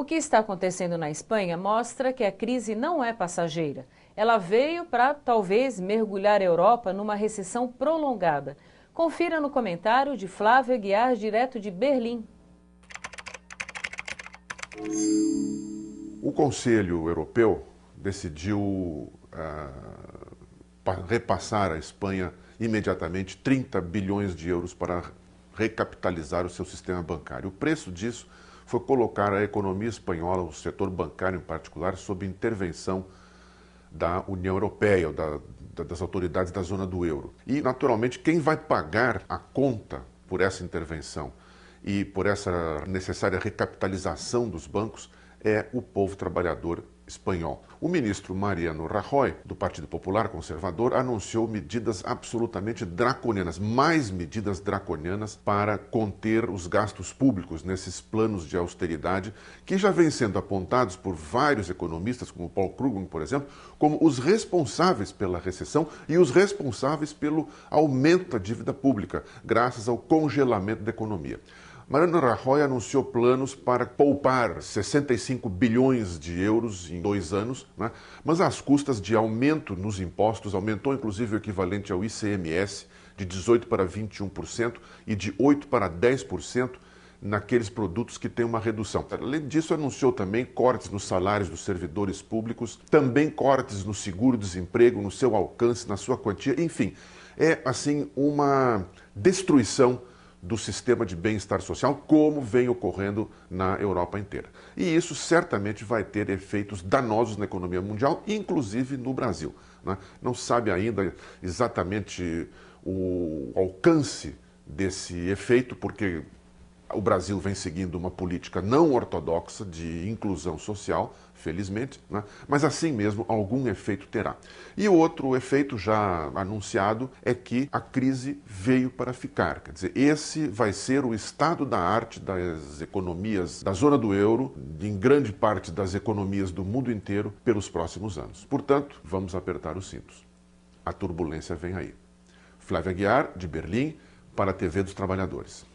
O que está acontecendo na Espanha mostra que a crise não é passageira. Ela veio para talvez mergulhar a Europa numa recessão prolongada. Confira no comentário de Flávio Guiar, direto de Berlim. O Conselho Europeu decidiu uh, repassar à Espanha imediatamente 30 bilhões de euros para recapitalizar o seu sistema bancário. O preço disso foi colocar a economia espanhola, o setor bancário em particular, sob intervenção da União Europeia, da, das autoridades da zona do euro. E, naturalmente, quem vai pagar a conta por essa intervenção e por essa necessária recapitalização dos bancos é o povo trabalhador espanhol. O ministro Mariano Rajoy, do Partido Popular Conservador, anunciou medidas absolutamente draconianas, mais medidas draconianas para conter os gastos públicos nesses planos de austeridade que já vêm sendo apontados por vários economistas, como Paul Krugman, por exemplo, como os responsáveis pela recessão e os responsáveis pelo aumento da dívida pública, graças ao congelamento da economia. Mariano Rajoy anunciou planos para poupar 65 bilhões de euros em dois anos, né? mas às custas de aumento nos impostos, aumentou inclusive o equivalente ao ICMS de 18% para 21% e de 8% para 10% naqueles produtos que têm uma redução. Além disso, anunciou também cortes nos salários dos servidores públicos, também cortes no seguro-desemprego, no seu alcance, na sua quantia, enfim. É assim uma destruição do sistema de bem-estar social, como vem ocorrendo na Europa inteira. E isso certamente vai ter efeitos danosos na economia mundial, inclusive no Brasil. Né? Não sabe ainda exatamente o alcance desse efeito, porque o Brasil vem seguindo uma política não ortodoxa de inclusão social, felizmente, né? mas assim mesmo algum efeito terá. E o outro efeito já anunciado é que a crise veio para ficar. Quer dizer, esse vai ser o estado da arte das economias da zona do euro, em grande parte das economias do mundo inteiro, pelos próximos anos. Portanto, vamos apertar os cintos. A turbulência vem aí. Flávia Guiar, de Berlim, para a TV dos Trabalhadores.